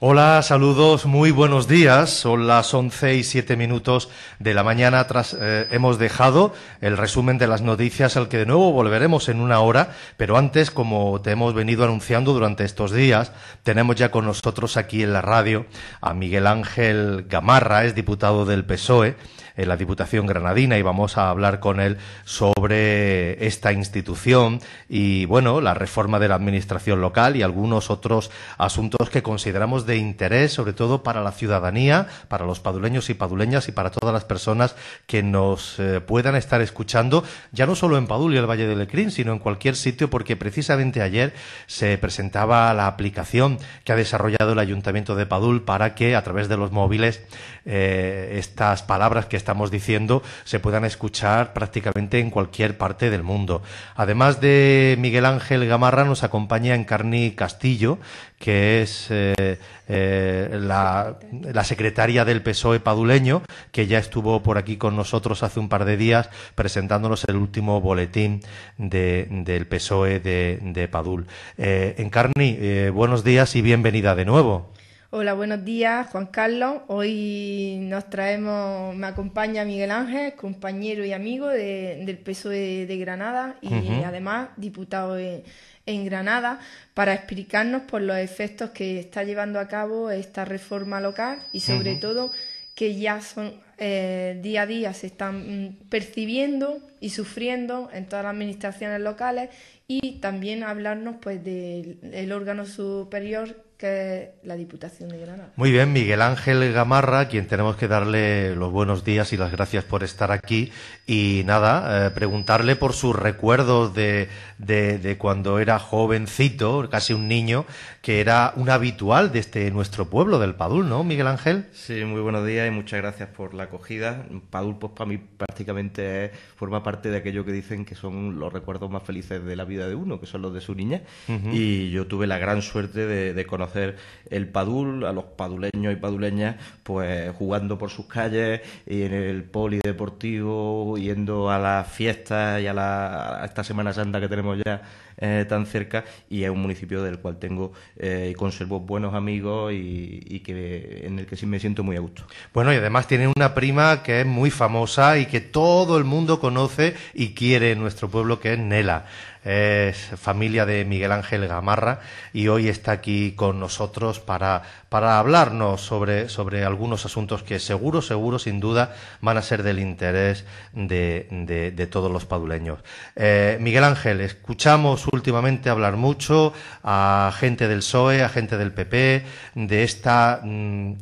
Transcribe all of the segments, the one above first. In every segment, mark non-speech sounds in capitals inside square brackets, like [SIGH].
Hola, saludos, muy buenos días. Son las once y siete minutos de la mañana. Tras, eh, hemos dejado el resumen de las noticias al que de nuevo volveremos en una hora, pero antes, como te hemos venido anunciando durante estos días, tenemos ya con nosotros aquí en la radio a Miguel Ángel Gamarra, es diputado del PSOE, en la Diputación Granadina y vamos a hablar con él sobre esta institución y, bueno, la reforma de la administración local y algunos otros asuntos que consideramos de interés, sobre todo para la ciudadanía, para los paduleños y paduleñas y para todas las personas que nos eh, puedan estar escuchando, ya no solo en Padul y el Valle del Ecrín, sino en cualquier sitio, porque precisamente ayer se presentaba la aplicación que ha desarrollado el Ayuntamiento de Padul para que, a través de los móviles, eh, estas palabras que estamos diciendo se puedan escuchar prácticamente en cualquier parte del mundo. Además de Miguel Ángel Gamarra, nos acompaña Encarni Castillo, que es eh, eh, la, secretaria del PSOE paduleño, que ya estuvo por aquí con nosotros hace un par de días presentándonos el último boletín del PSOE de, Padul. Eh, Encarni, buenos días y bienvenida de nuevo. Hola, buenos días, Juan Carlos. Hoy nos traemos, me acompaña Miguel Ángel, compañero y amigo del PSOE de Granada y además diputado en, Granada, para explicarnos por los efectos que está llevando a cabo esta reforma local y sobre todo que ya son eh, día a día se están percibiendo y sufriendo en todas las administraciones locales y también hablarnos pues del órgano superior la Diputación de Granada. Muy bien, Miguel Ángel Gamarra, quien tenemos que darle los buenos días y las gracias por estar aquí. Y nada, eh, preguntarle por sus recuerdos de, cuando era jovencito, casi un niño, que era un habitual de este, nuestro pueblo, del Padul, ¿no, Miguel Ángel? Sí, muy buenos días y muchas gracias por la acogida. Padul, pues para mí prácticamente forma parte de aquello que dicen que son los recuerdos más felices de la vida de uno, que son los de su niña. Y yo tuve la gran suerte de, de conocer el Padul, a los paduleños y paduleñas, pues jugando por sus calles y en el polideportivo, yendo a las fiestas y a, la, esta Semana Santa que tenemos ya eh, tan cerca y es un municipio del cual tengo eh, y conservo buenos amigos y, que en el que sí me siento muy a gusto. Bueno, y además tiene una prima que es muy famosa y que todo el mundo conoce y quiere en nuestro pueblo, que es Nela es familia de Miguel Ángel Gamarra y hoy está aquí con nosotros para, para hablarnos sobre, sobre algunos asuntos que seguro, seguro, sin duda, van a ser del interés de, de, todos los paduleños. Eh, Miguel Ángel, escuchamos últimamente hablar mucho a gente del PSOE, a gente del PP, de esta... Mm,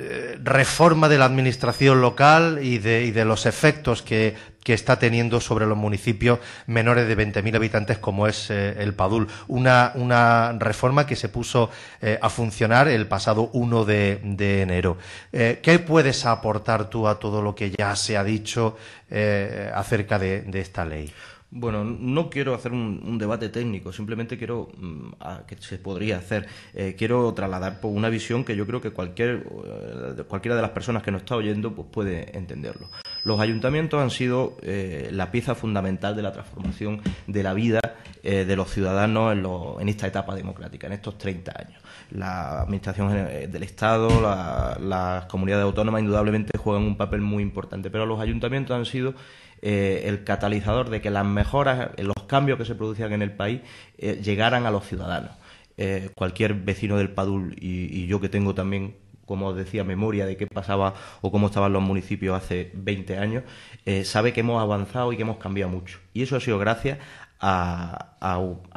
eh, reforma de la administración local y de, y de los efectos que, está teniendo sobre los municipios menores de 20.000 habitantes como es eh, el Padul. Una, reforma que se puso eh, a funcionar el pasado 1 de, enero. ¿Qué puedes aportar tú a todo lo que ya se ha dicho acerca de esta ley? Bueno, no quiero hacer un, debate técnico, simplemente quiero mm, que se podría hacer. Eh, quiero trasladar pues, una visión que yo creo que cualquier, eh, cualquiera de las personas que nos está oyendo pues, puede entenderlo. Los ayuntamientos han sido eh, la pieza fundamental de la transformación de la vida de los ciudadanos en, esta etapa democrática, en estos 30 años. La administración del Estado, la, las comunidades autónomas indudablemente juegan un papel muy importante, pero los ayuntamientos han sido eh, el catalizador de que las mejoras, eh, los cambios que se producían en el país eh, llegaran a los ciudadanos. cualquier vecino del Padul y, yo que tengo también como decía, memoria de qué pasaba o cómo estaban los municipios hace 20 años, sabe que hemos avanzado y que hemos cambiado mucho. Y eso ha sido gracias a,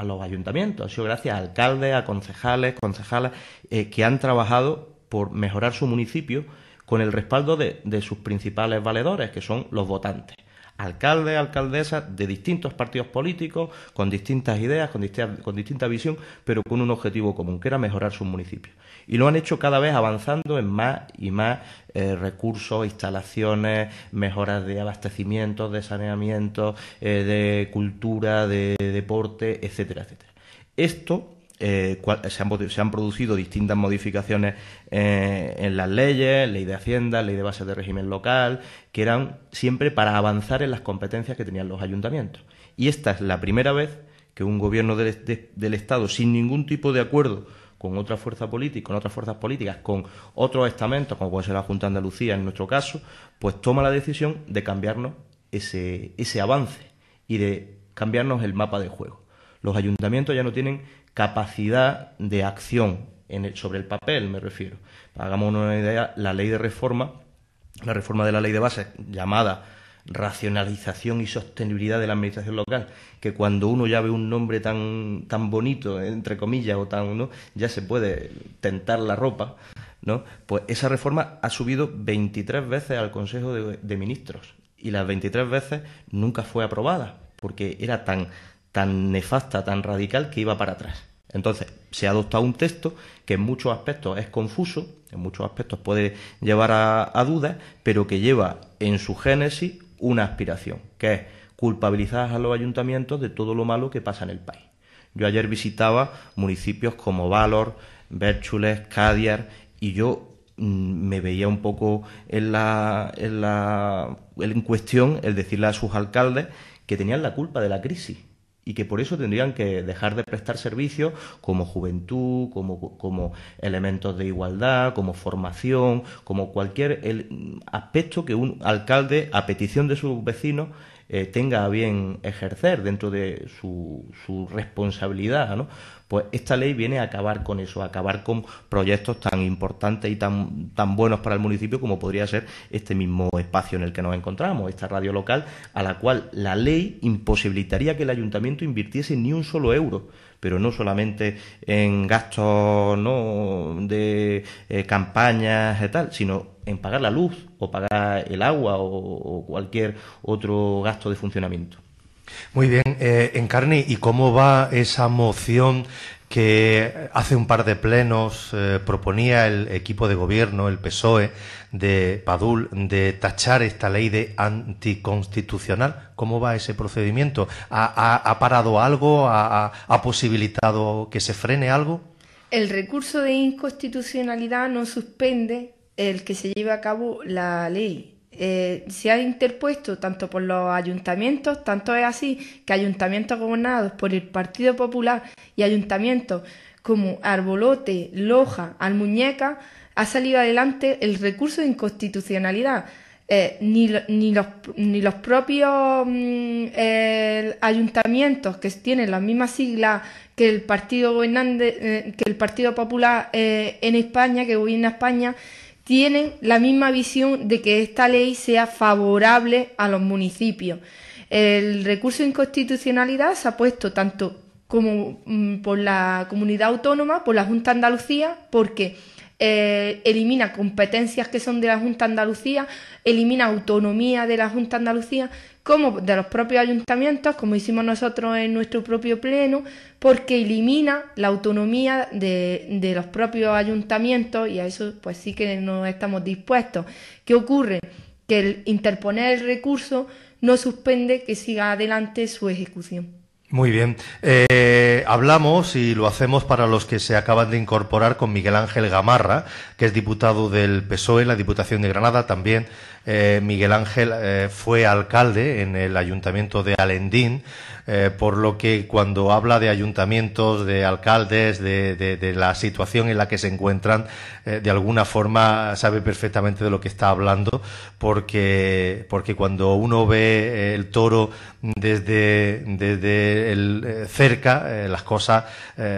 los ayuntamientos, ha sido gracias a alcaldes, a concejales, concejalas, que han trabajado por mejorar su municipio con el respaldo de sus principales valedores, que son los votantes alcaldes, alcaldesas de distintos partidos políticos, con distintas ideas, con, distinta, visión, pero con un objetivo común, que era mejorar sus municipio. Y lo han hecho cada vez avanzando en más y más eh, recursos, instalaciones, mejoras de abastecimiento, de saneamiento, eh, de cultura, de deporte, etcétera, etcétera. Esto eh, se, han, producido distintas modificaciones eh, en las leyes, ley de Hacienda, ley de bases de régimen local, que eran siempre para avanzar en las competencias que tenían los ayuntamientos. Y esta es la primera vez que un gobierno del, Estado, sin ningún tipo de acuerdo con otra fuerza política, con otras fuerzas políticas, con otros estamentos, como puede ser la Junta de Andalucía en nuestro caso, pues toma la decisión de cambiarnos ese avance y de cambiarnos el mapa de juego. Los ayuntamientos ya no tienen capacidad de acción sobre el papel, me refiero. Hagamos una idea, la ley de reforma, la reforma de la ley de base llamada racionalización y sostenibilidad de la administración local, que cuando uno ya ve un nombre tan, tan bonito, entre comillas, o tan, uno ya se puede tentar la ropa, ¿no? Pues esa reforma ha subido 23 veces al Consejo de, de Ministros y las 23 veces nunca fue aprobada, porque era tan, tan nefasta, tan radical, que iba para atrás. Entonces, se ha adoptado un texto que en muchos aspectos es confuso, en muchos aspectos puede llevar a, dudas, pero que lleva en su génesis una aspiración, que es culpabilizar a los ayuntamientos de todo lo malo que pasa en el país. Yo ayer visitaba municipios como Valor, Bérchules, Cadiar y yo mm, me veía un poco en la, en la en cuestión el decirle a sus alcaldes que tenían la culpa de la crisis y que por eso tendrían que dejar de prestar servicios como juventud, como, elementos de igualdad, como formación, como cualquier el aspecto que un alcalde, a petición de sus vecinos, eh, tenga a bien ejercer dentro de su, su responsabilidad, ¿no? Pues esta ley viene a acabar con eso, a acabar con proyectos tan importantes y tan, tan buenos para el municipio como podría ser este mismo espacio en el que nos encontramos, esta radio local, a la cual la ley imposibilitaría que el ayuntamiento invirtiese ni un solo euro pero no solamente en gastos de eh, campañas y tal, sino en pagar la luz o pagar el agua o cualquier otro gasto de funcionamiento. Muy bien, eh, Encarni, ¿y cómo va esa moción que hace un par de plenos eh, proponía el equipo de gobierno, el PSOE de Padul, de tachar esta ley de anticonstitucional? ¿Cómo va ese procedimiento? ¿Ha, parado algo? ¿Ha, ¿Ha posibilitado que se frene algo? El recurso de inconstitucionalidad no suspende el que se lleve a cabo la ley eh, se ha interpuesto tanto por los ayuntamientos, tanto es así que ayuntamientos gobernados por el Partido Popular y ayuntamientos como Arbolote, Loja, Almuñeca, ha salido adelante el recurso de inconstitucionalidad. Eh, ni, ni, los, ni, propios mm, eh, ayuntamientos que tienen las mismas siglas que el Partido, Gobernante, que el Partido Popular en España, que gobierna España, tienen la misma visión de que esta ley sea favorable a los municipios. El recurso de inconstitucionalidad se ha puesto tanto como mm, por la comunidad autónoma, por la Junta de Andalucía, porque eh, elimina competencias que son de la Junta de Andalucía, elimina autonomía de la Junta de Andalucía, como de los propios ayuntamientos, como hicimos nosotros en nuestro propio pleno, porque elimina la autonomía de, los propios ayuntamientos y a eso pues sí que no estamos dispuestos. ¿Qué ocurre? Que el interponer el recurso no suspende que siga adelante su ejecución. Muy bien. Eh, hablamos y lo hacemos para los que se acaban de incorporar con Miguel Ángel Gamarra, que es diputado del PSOE, la Diputación de Granada, también eh, Miguel Ángel eh, fue alcalde en el ayuntamiento de Alendín, eh, por lo que cuando habla de ayuntamientos, de alcaldes, de, la situación en la que se encuentran, de alguna forma sabe perfectamente de lo que está hablando, porque, porque cuando uno ve el toro desde, el, cerca, las cosas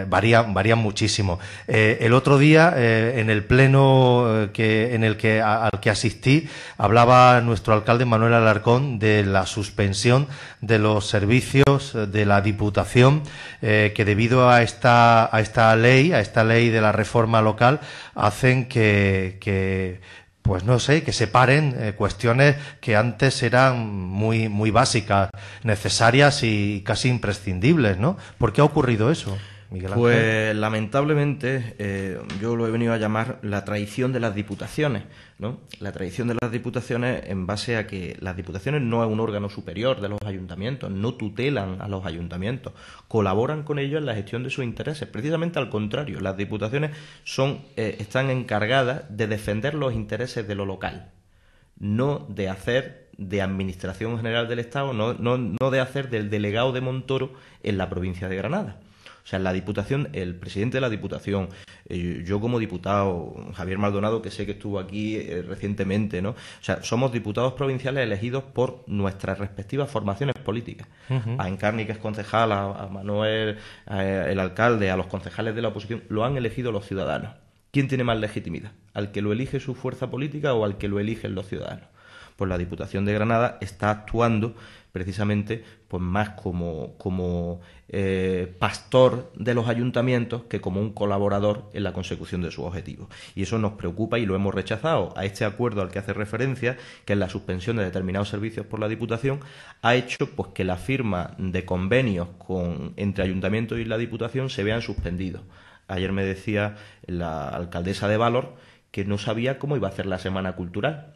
varían, varían muchísimo. el otro día, en el pleno que, en el que, al que asistí, hablaba nuestro alcalde Manuel Alarcón de la suspensión de los servicios de la Diputación, eh, que debido a esta, a esta ley, a esta ley de la reforma local, hacen que, pues no sé, que separen eh, cuestiones que antes eran muy, muy básicas, necesarias y casi imprescindibles, ¿no? ¿Por qué ha ocurrido eso? Pues lamentablemente eh, yo lo he venido a llamar la traición de las diputaciones, ¿no? La traición de las diputaciones en base a que las diputaciones no es un órgano superior de los ayuntamientos, no tutelan a los ayuntamientos, colaboran con ellos en la gestión de sus intereses. Precisamente al contrario, las diputaciones son, eh, están encargadas de defender los intereses de lo local, no de hacer de Administración General del Estado, no, no, no, de hacer del delegado de Montoro en la provincia de Granada. O sea, la Diputación, el presidente de la Diputación, eh, yo como diputado, Javier Maldonado, que sé que estuvo aquí eh, recientemente, ¿no? O sea, somos diputados provinciales elegidos por nuestras respectivas formaciones políticas. A Encarni, que es concejal, a, Manuel, el alcalde, a los concejales de la oposición, lo han elegido los ciudadanos. ¿Quién tiene más legitimidad? ¿Al que lo elige su fuerza política o al que lo eligen los ciudadanos? pues la Diputación de Granada está actuando precisamente pues más como, eh, pastor de los ayuntamientos que como un colaborador en la consecución de sus objetivos. Y eso nos preocupa y lo hemos rechazado. A este acuerdo al que hace referencia, que es la suspensión de determinados servicios por la Diputación, ha hecho pues, que la firma de convenios con, entre ayuntamientos y la Diputación se vean suspendidos. Ayer me decía la alcaldesa de Valor que no sabía cómo iba a hacer la Semana Cultural,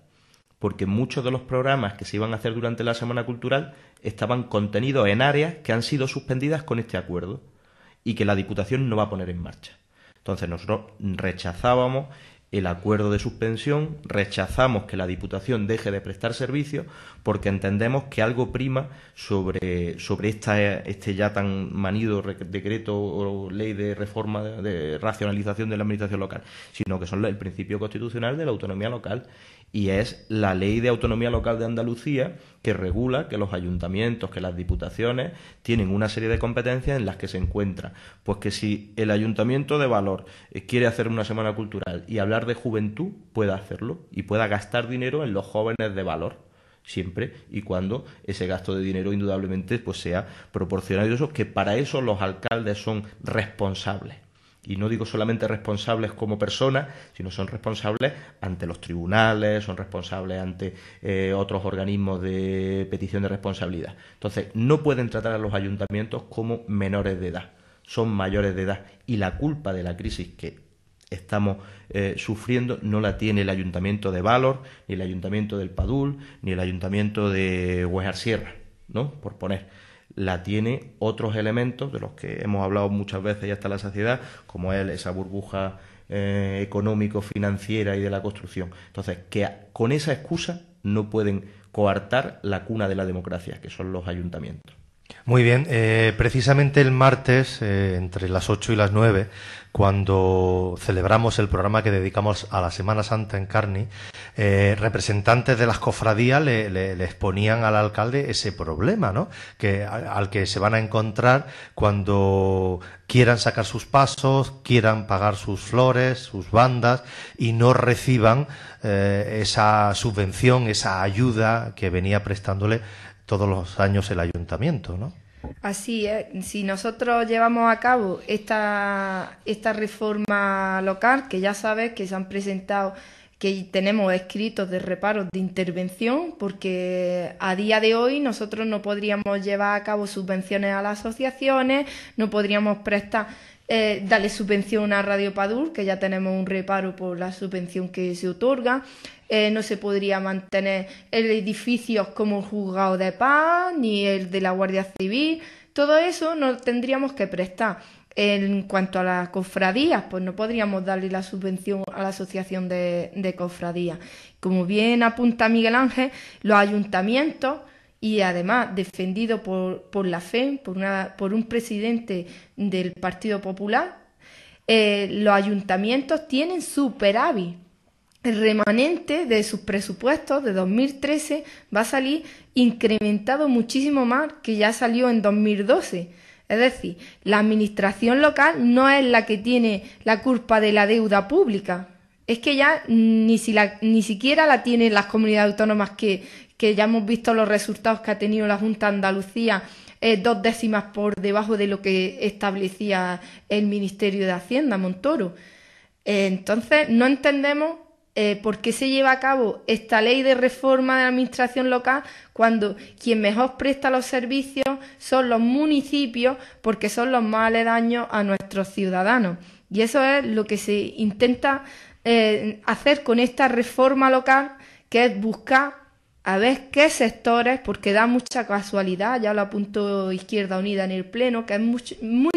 porque muchos de los programas que se iban a hacer durante la Semana Cultural estaban contenidos en áreas que han sido suspendidas con este acuerdo y que la Diputación no va a poner en marcha. Entonces nosotros rechazábamos el acuerdo de suspensión, rechazamos que la Diputación deje de prestar servicios porque entendemos que algo prima sobre, este ya tan manido decreto o ley de reforma, de, de racionalización de la administración local, sino que son el principio constitucional de la autonomía local y es la ley de autonomía local de Andalucía que regula que los ayuntamientos, que las diputaciones tienen una serie de competencias en las que se encuentra. Pues que si el ayuntamiento de valor eh, quiere hacer una semana cultural y hablar de juventud, pueda hacerlo y pueda gastar dinero en los jóvenes de valor siempre y cuando ese gasto de dinero indudablemente pues sea proporcional y eso que para eso los alcaldes son responsables y no digo solamente responsables como personas, sino son responsables ante los tribunales, son responsables ante eh, otros organismos de petición de responsabilidad. Entonces, no pueden tratar a los ayuntamientos como menores de edad, son mayores de edad. Y la culpa de la crisis que estamos eh, sufriendo no la tiene el ayuntamiento de Valor, ni el ayuntamiento del Padul, ni el ayuntamiento de Huejar Sierra, ¿no? Por poner. La tiene otros elementos de los que hemos hablado muchas veces y hasta la saciedad, como es esa burbuja eh, económico-financiera y de la construcción. Entonces, que con esa excusa no pueden coartar la cuna de la democracia, que son los ayuntamientos. Muy bien, eh, precisamente el martes, eh, entre las ocho y las nueve, cuando celebramos el programa que dedicamos a la Semana Santa en Carni, eh, representantes de las cofradías le, ponían exponían al alcalde ese problema, ¿no? Que, al que se van a encontrar cuando quieran sacar sus pasos, quieran pagar sus flores, sus bandas y no reciban esa subvención, esa ayuda que venía prestándole todos los años el ayuntamiento, ¿no? Así es, eh, si nosotros llevamos a cabo esta, esta reforma local, que ya sabes que se han presentado, que tenemos escritos de reparos de intervención, porque a día de hoy nosotros no podríamos llevar a cabo subvenciones a las asociaciones, no podríamos prestar eh, ...dale darle subvención a Radio Padur, que ya tenemos un reparo por la subvención que se otorga. Eh, no se podría mantener el edificio como el juzgado de paz ni el de la Guardia Civil. Todo eso nos tendríamos que prestar. En cuanto a las cofradías, pues no podríamos darle la subvención a la asociación de, de cofradías. Como bien apunta Miguel Ángel, los ayuntamientos y además defendido por, por la FEM, por, una, por un presidente del Partido Popular, eh, los ayuntamientos tienen superávit. El remanente de sus presupuestos de 2013 va a salir incrementado muchísimo más que ya salió en 2012. Es decir, la administración local no es la que tiene la culpa de la deuda pública, es que ya ni, siquiera la tienen las comunidades autónomas que, ya hemos visto los resultados que ha tenido la Junta de Andalucía, eh, dos décimas por debajo de lo que establecía el Ministerio de Hacienda, Montoro. entonces, no entendemos eh, por qué se lleva a cabo esta ley de reforma de la Administración local cuando quien mejor presta los servicios son los municipios porque son los más daños a nuestros ciudadanos. Y eso es lo que se intenta eh, hacer con esta reforma local, que es buscar a ver qué sectores, porque da mucha casualidad, ya lo apuntó Izquierda Unida en el Pleno, que es muy, muy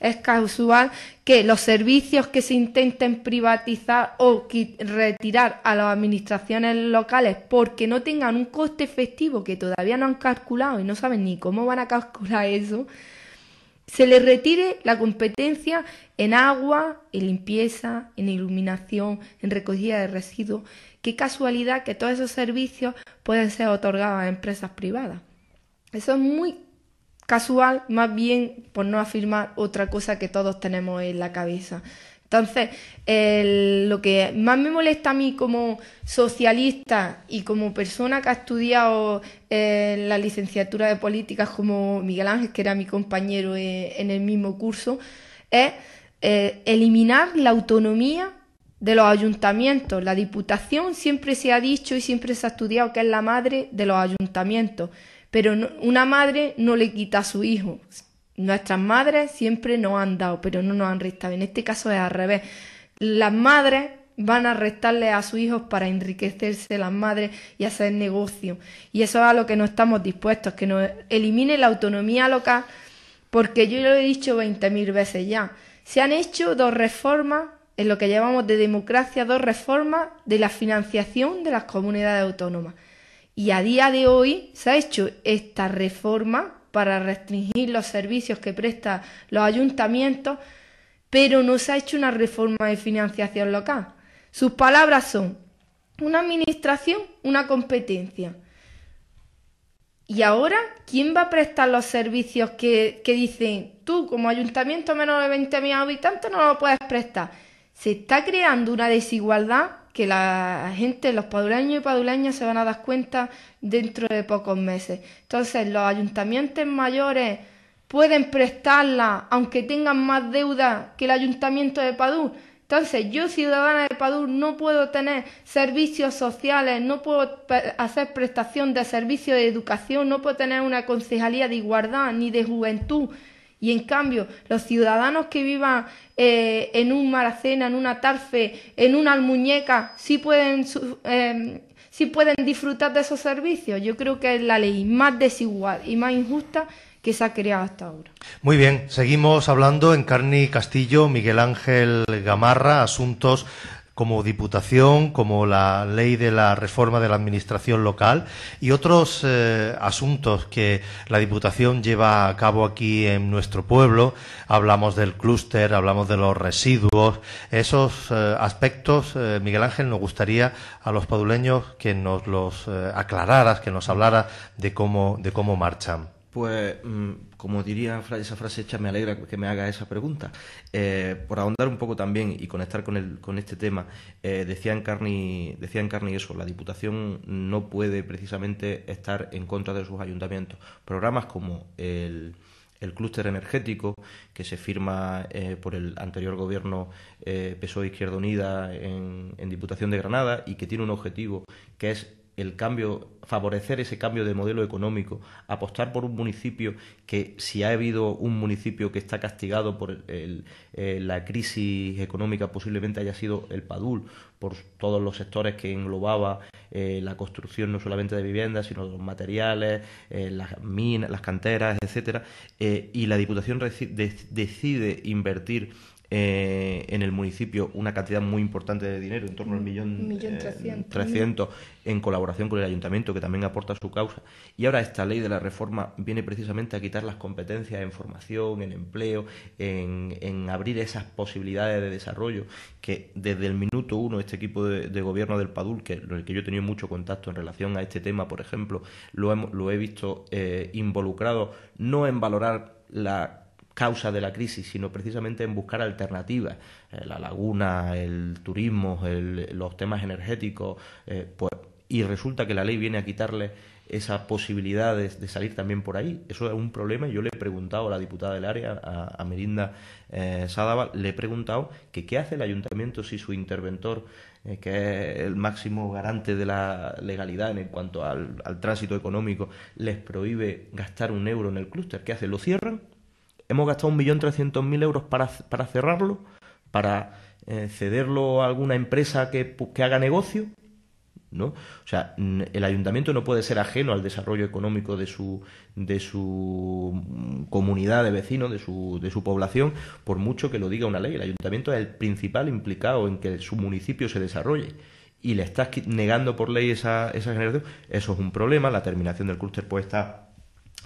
es casual que los servicios que se intenten privatizar o retirar a las administraciones locales porque no tengan un coste efectivo que todavía no han calculado y no saben ni cómo van a calcular eso, se le retire la competencia en agua, en limpieza, en iluminación, en recogida de residuos. Qué casualidad que todos esos servicios pueden ser otorgados a empresas privadas. Eso es muy casual, más bien por no afirmar otra cosa que todos tenemos en la cabeza. Entonces, lo que más me molesta a mí como socialista y como persona que ha estudiado eh, la licenciatura de políticas como Miguel Ángel, que era mi compañero eh, en el mismo curso, es eh, eliminar la autonomía de los ayuntamientos. La diputación siempre se ha dicho y siempre se ha estudiado que es la madre de los ayuntamientos, pero una madre no le quita a su hijo, Nuestras madres siempre nos han dado, pero no nos han restado. En este caso es al revés. Las madres van a restarle a sus hijos para enriquecerse las madres y hacer negocio. Y eso es a lo que no estamos dispuestos, que nos elimine la autonomía local, porque yo lo he dicho 20.000 veces ya. Se han hecho dos reformas, en lo que llamamos de democracia, dos reformas de la financiación de las comunidades autónomas. Y a día de hoy se ha hecho esta reforma para restringir los servicios que prestan los ayuntamientos, pero no se ha hecho una reforma de financiación local. Sus palabras son una administración, una competencia. ¿Y ahora quién va a prestar los servicios que, que dicen tú como ayuntamiento menos de 20.000 habitantes no lo puedes prestar? Se está creando una desigualdad que la gente, los paduleños y paduleñas, se van a dar cuenta dentro de pocos meses. Entonces los ayuntamientos mayores pueden prestarla aunque tengan más deuda que el ayuntamiento de Padú. Entonces yo ciudadana de Padú no puedo tener servicios sociales, no puedo hacer prestación de servicios de educación, no puedo tener una concejalía de igualdad ni de juventud. Y en cambio, los ciudadanos que vivan eh, en un Maracena, en una Tarfe, en una Almuñeca, sí pueden, em, sí pueden disfrutar de esos servicios. Yo creo que es la ley más desigual y más injusta que se ha creado hasta ahora. Muy bien, seguimos hablando en Carni Castillo, Miguel Ángel Gamarra, asuntos como Diputación, como la ley de la reforma de la Administración local y otros eh, asuntos que la Diputación lleva a cabo aquí en nuestro pueblo. Hablamos del clúster, hablamos de los residuos. Esos eh, aspectos, eh, Miguel Ángel, nos gustaría a los paduleños que nos los aclararas, que nos hablara de cómo, de cómo marchan pues, mm, como diría esa frase hecha, me alegra que me haga esa pregunta. Eh, por ahondar un poco también y conectar con, el, con este tema, eh, decía, Encarni, decía eso, la Diputación no puede precisamente estar en contra de sus ayuntamientos. Programas como el el clúster energético que se firma eh, por el anterior gobierno eh, PSOE Izquierda Unida en, Diputación de Granada y que tiene un objetivo que es el cambio, favorecer ese cambio de modelo económico, apostar por un municipio que si ha habido un municipio que está castigado por eh, la crisis económica posiblemente haya sido el Padul, por todos los sectores que englobaba eh, la construcción no solamente de viviendas, sino de los materiales, eh, las minas, las canteras, etcétera, y la Diputación decide invertir eh, en el municipio una cantidad muy importante de dinero, en torno al millón, 300, eh, en colaboración con el ayuntamiento, que también aporta su causa. Y ahora esta ley de la reforma viene precisamente a quitar las competencias en formación, en empleo, en, abrir esas posibilidades de desarrollo que desde el minuto uno este equipo de, gobierno del PADUL, que, que yo he tenido mucho contacto en relación a este tema, por ejemplo, lo he, lo he visto eh, involucrado no en valorar la causa de la crisis, sino precisamente en buscar alternativas. Eh, la laguna, el turismo, los temas energéticos, eh, pues, y resulta que la ley viene a quitarle esa posibilidad de, salir también por ahí. Eso es un problema. Yo le he preguntado a la diputada del área, a, Merinda eh, le he preguntado que qué hace el ayuntamiento si su interventor, eh, que es el máximo garante de la legalidad en cuanto al, al tránsito económico, les prohíbe gastar un euro en el clúster. ¿Qué hace? ¿Lo cierran? hemos gastado 1.300.000 euros para, cerrarlo, para eh, cederlo a alguna empresa que, que haga negocio, ¿no? O sea, el ayuntamiento no puede ser ajeno al desarrollo económico de su, de su mm, comunidad de vecinos, de su, de su población, por mucho que lo diga una ley. El ayuntamiento es el principal implicado en que su municipio se desarrolle y le estás negando por ley esa, esa generación. Eso es un problema, la terminación del clúster puede estar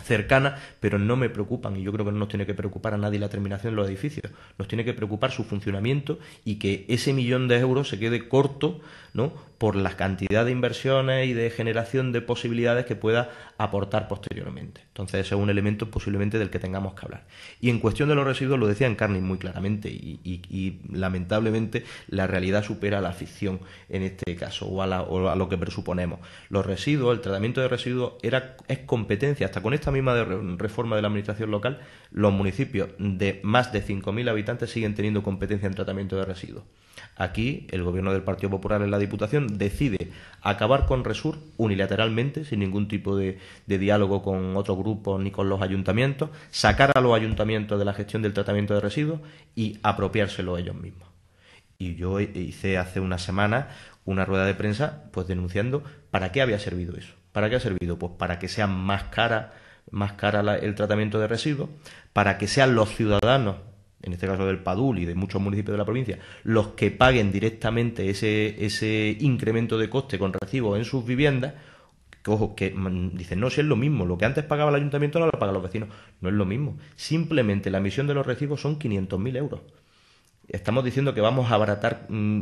cercana, pero no me preocupan y yo creo que no nos tiene que preocupar a nadie la terminación de los edificios, nos tiene que preocupar su funcionamiento y que ese millón de euros se quede corto, ¿no? por la cantidad de inversiones y de generación de posibilidades que pueda aportar posteriormente. Entonces, ese es un elemento posiblemente del que tengamos que hablar. Y en cuestión de los residuos, lo decía Encarning muy claramente, y, lamentablemente la realidad supera a la ficción en este caso, o a, lo que presuponemos. Los residuos, el tratamiento de residuos era, es competencia, hasta con esta misma reforma de la administración local, los municipios de más de 5.000 habitantes siguen teniendo competencia en tratamiento de residuos. Aquí el gobierno del Partido Popular en la Diputación decide acabar con Resur unilateralmente, sin ningún tipo de, diálogo con otros grupos ni con los ayuntamientos, sacar a los ayuntamientos de la gestión del tratamiento de residuos y apropiárselo ellos mismos. Y yo hice hace una semana una rueda de prensa pues denunciando para qué había servido eso. ¿Para qué ha servido? Pues para que sea más cara, más cara el tratamiento de residuos, para que sean los ciudadanos en este caso del Padul y de muchos municipios de la provincia, los que paguen directamente ese, incremento de coste con recibo en sus viviendas, que, ojo, que mm, dicen, no, si es lo mismo, lo que antes pagaba el ayuntamiento ahora lo pagan los vecinos, no es lo mismo. Simplemente la emisión de los recibos son 500.000 euros. Estamos diciendo que vamos a abaratar mm,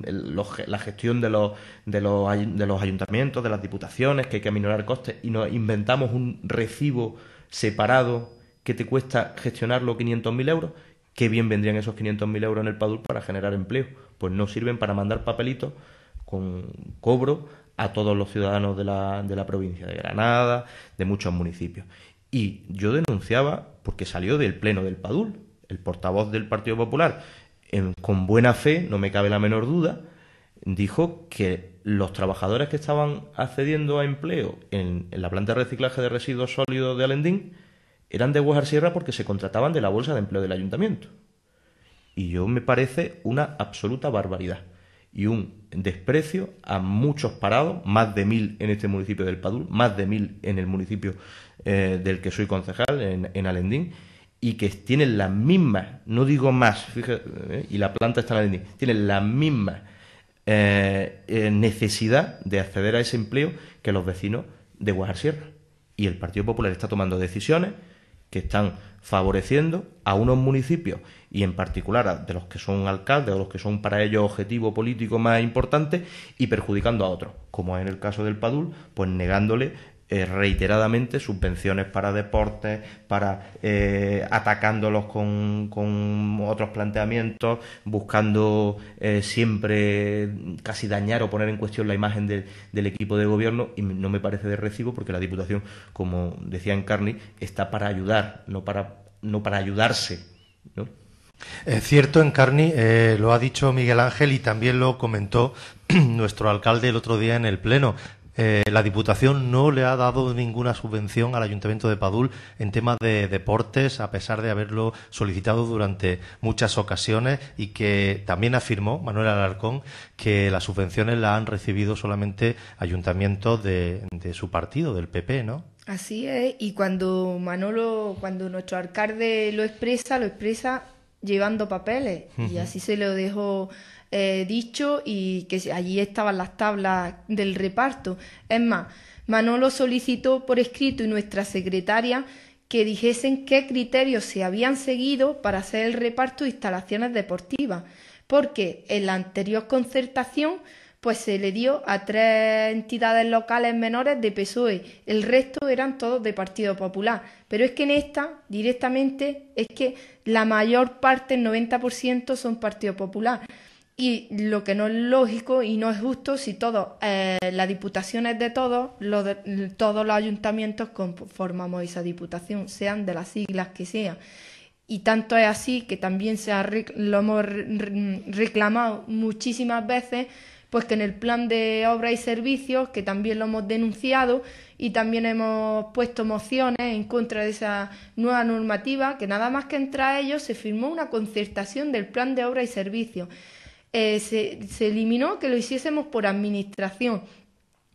la gestión de los, de, los, ayuntamientos, de las diputaciones, que hay que aminorar costes, y nos inventamos un recibo separado que te cuesta gestionarlo 500.000 euros qué bien vendrían esos 500.000 euros en el PADUL para generar empleo. Pues no sirven para mandar papelitos con cobro a todos los ciudadanos de la, de la provincia de Granada, de muchos municipios. Y yo denunciaba, porque salió del pleno del PADUL, el portavoz del Partido Popular, en, con buena fe, no me cabe la menor duda, dijo que los trabajadores que estaban accediendo a empleo en la planta de reciclaje de residuos sólidos de Alendín eran de Guajar Sierra porque se contrataban de la bolsa de empleo del ayuntamiento. Y yo me parece una absoluta barbaridad y un desprecio a muchos parados, más de mil en este municipio del Padul, más de mil en el municipio eh, del que soy concejal, en, Alendín, y que tienen la misma, no digo más, fíjate, eh, y la planta está en Alendín, tienen la misma eh, necesidad de acceder a ese empleo que los vecinos de Guajar Sierra. Y el Partido Popular está tomando decisiones que están favoreciendo a unos municipios y en particular a de los que son alcaldes o los que son para ellos objetivo político más importante y perjudicando a otros, como en el caso del Padul, pues negándole eh, reiteradamente subvenciones para deportes, para eh, atacándolos con, otros planteamientos, buscando eh, siempre casi dañar o poner en cuestión la imagen del equipo de gobierno y no me parece de recibo porque la Diputación, como decía Encarni, está para ayudar, no para, no para ayudarse. Es cierto, Encarni, lo ha dicho Miguel Ángel y también lo comentó [CLEARS THROAT] nuestro alcalde el otro día en el Pleno. Eh, la Diputación no le ha dado ninguna subvención al Ayuntamiento de Padul en temas de deportes, a pesar de haberlo solicitado durante muchas ocasiones y que también afirmó Manuel Alarcón que las subvenciones las han recibido solamente ayuntamientos de, de su partido, del PP, ¿no? Así es, y cuando Manolo, cuando nuestro alcalde lo expresa, lo expresa llevando papeles. Y así se lo dejó eh, dicho y que allí estaban las tablas del reparto. Es más, Manolo solicitó por escrito y nuestra secretaria que dijesen qué criterios se habían seguido para hacer el reparto de instalaciones deportivas, porque en la anterior concertación pues se le dio a tres entidades locales menores de PSOE. El resto eran todos de Partido Popular. Pero es que en esta, directamente, es que la mayor parte, el 90%, son Partido Popular. Y lo que no es lógico y no es justo si todo, las eh, la diputación es de todos, los todos los ayuntamientos conformamos esa diputación, sean de las siglas que sean. Y tanto es así que también se ha, lo hemos reclamado muchísimas veces pues que en el plan de obras y servicios, que también lo hemos denunciado y también hemos puesto mociones en contra de esa nueva normativa, que nada más que entra a ellos se firmó una concertación del plan de obras y servicios. Eh, se, se eliminó que lo hiciésemos por administración,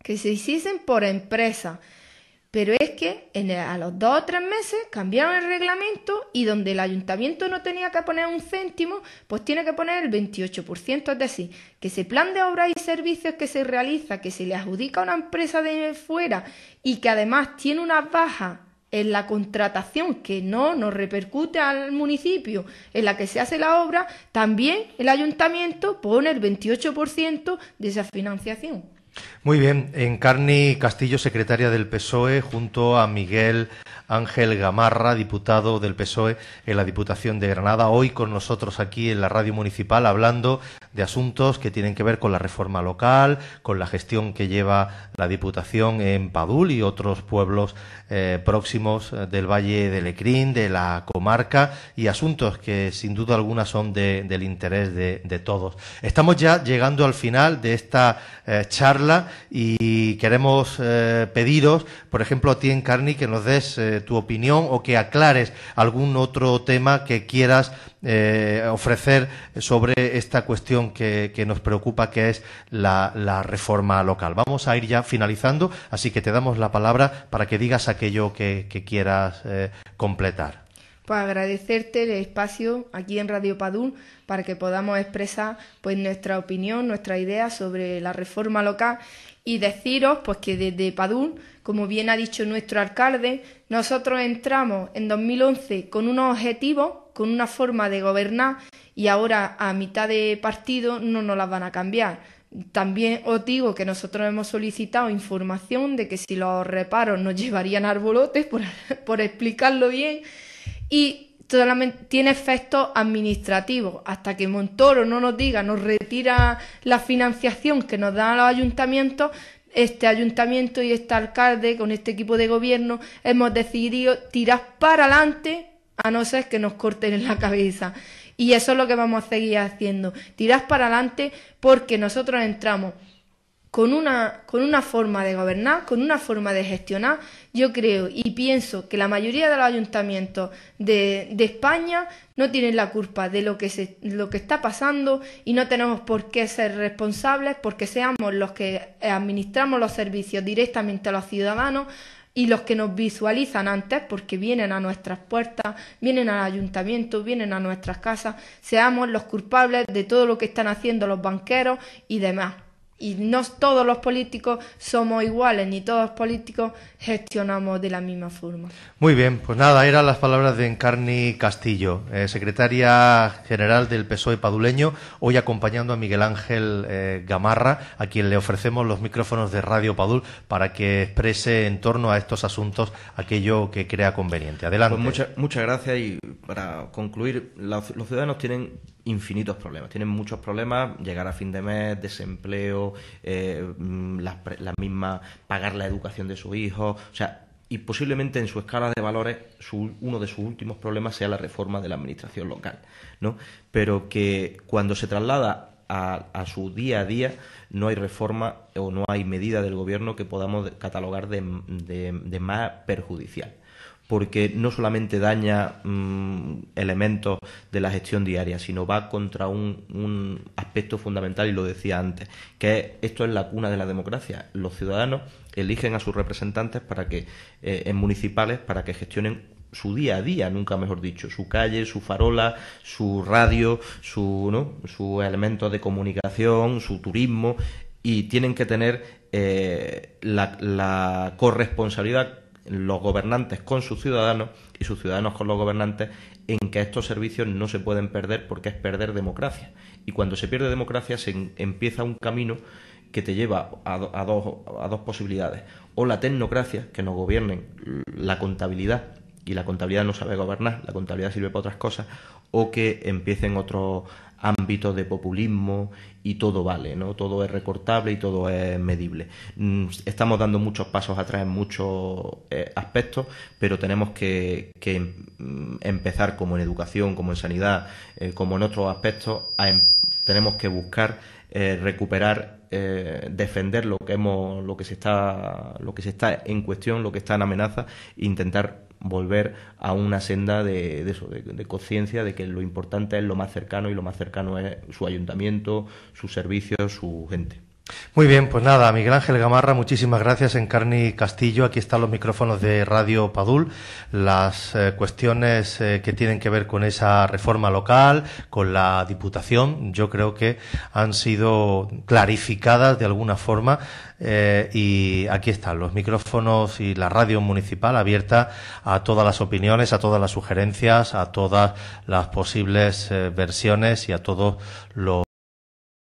que se hiciesen por empresa. Pero es que a los dos o tres meses cambiaron el reglamento y donde el ayuntamiento no tenía que poner un céntimo, pues tiene que poner el 28%. Es decir, que ese plan de obras y servicios que se realiza, que se le adjudica a una empresa de fuera y que además tiene una baja en la contratación que no nos repercute al municipio en la que se hace la obra, también el ayuntamiento pone el 28% de esa financiación. Muy bien, Encarni Castillo, secretaria del PSOE, junto a Miguel Ángel Gamarra, diputado del PSOE en la Diputación de Granada, hoy con nosotros aquí en la radio municipal hablando de asuntos que tienen que ver con la reforma local, con la gestión que lleva la Diputación en Padul y otros pueblos eh, próximos eh, del Valle del Ecrín, de la comarca y asuntos que sin duda alguna son del interés de, todos. Estamos ya llegando al final de esta eh, charla y queremos pediros, por ejemplo, a ti, Carni que nos des tu opinión o que aclares algún otro tema que quieras eh, ofrecer sobre esta cuestión que, nos preocupa, que es la, reforma local. Vamos a ir ya finalizando, así que te damos la palabra para que digas aquello que, quieras eh, completar. ...para pues, agradecerte el espacio aquí en Radio Padul para que podamos expresar pues nuestra opinión, nuestra idea sobre la reforma local y deciros pues que desde Padul, como bien ha dicho nuestro alcalde, nosotros entramos en 2011 con unos objetivos, con una forma de gobernar y ahora a mitad de partido no nos las van a cambiar. También os digo que nosotros hemos solicitado información de que si los reparos nos [LAUGHS] llevarían arbolotes, por explicarlo bien, y tiene efectos administrativos. Hasta que Montoro no nos diga, nos retira la financiación que nos dan los ayuntamientos, este ayuntamiento y este alcalde con este equipo de gobierno hemos decidido tirar para adelante a no ser que nos corten en la cabeza. Y eso es lo que vamos a seguir haciendo. Tirar para adelante porque nosotros entramos con una, con una forma de gobernar, con una forma de gestionar yo creo y pienso que la mayoría de los ayuntamientos de, España no tienen la culpa de lo que está pasando y no tenemos por qué ser responsables porque seamos los que administramos los servicios directamente a los ciudadanos y los que nos visualizan antes, porque vienen a nuestras puertas, vienen al ayuntamiento, vienen a nuestras casas, seamos los culpables de todo lo que están haciendo los banqueros y demás. Y no todos los políticos somos iguales, ni todos los políticos gestionamos de la misma forma. Muy bien, pues nada, eran las palabras de Encarni Castillo, eh, secretaria general del PSOE paduleño, hoy acompañando a Miguel Ángel eh, Gamarra, a quien le ofrecemos los micrófonos de Radio Padul para que exprese en torno a estos asuntos aquello que crea conveniente. Adelante. Pues muchas gracias y para concluir, los ciudadanos tienen infinitos problemas, tienen muchos problemas, llegar a fin de mes, desempleo eh, mm, pagar la educación de sus hijos, o sea, y posiblemente en su escala de valores uno de sus últimos problemas sea la reforma de la administración local, ¿no? Pero que cuando se traslada a, su día a día no hay reforma o no hay medida del gobierno que podamos catalogar de más perjudicial porque no solamente daña mm, elementos de la gestión diaria, sino va contra un, aspecto fundamental, y lo decía antes, que esto es la cuna de la democracia. Los ciudadanos eligen a sus representantes para que, eh, en municipales, para que gestionen su día a día, nunca mejor dicho, su calle, su farola, su radio, su, ¿no? elementos de comunicación, su turismo, y tienen que tener eh, la corresponsabilidad los gobernantes con sus ciudadanos y sus ciudadanos con los gobernantes en que estos servicios no se pueden perder porque es perder democracia. Y cuando se pierde democracia se empieza un camino que te lleva a, dos, a dos posibilidades. O la tecnocracia, que nos gobiernen la contabilidad, y la contabilidad no sabe gobernar, la contabilidad sirve para otras cosas, o que empiecen otros ámbitos de populismo y todo vale, ¿no? Todo es recortable y todo es medible. Mm, estamos dando muchos pasos atrás en muchos eh, aspectos, pero tenemos que, mm, empezar como en educación, como en sanidad, eh, como en otros aspectos, em, tenemos que buscar eh, recuperar defender lo que hemos lo que se está lo que se está en cuestión lo que está en amenaza e intentar volver a una senda de, eso, de conciencia de que lo importante es lo más cercano y lo más cercano es su ayuntamiento, sus servicios, su gente. Muy bien, pues nada, Miguel Ángel Gamarra, muchísimas gracias. Encarni Castillo, aquí están los micrófonos de Radio Padul. Las eh, cuestiones eh, que tienen que ver con esa reforma local, con la Diputación, yo creo que han sido clarificadas de alguna forma. Eh, y aquí están los micrófonos y la radio municipal abierta a todas las opiniones, a todas las sugerencias, a todas las posibles versiones y a todos los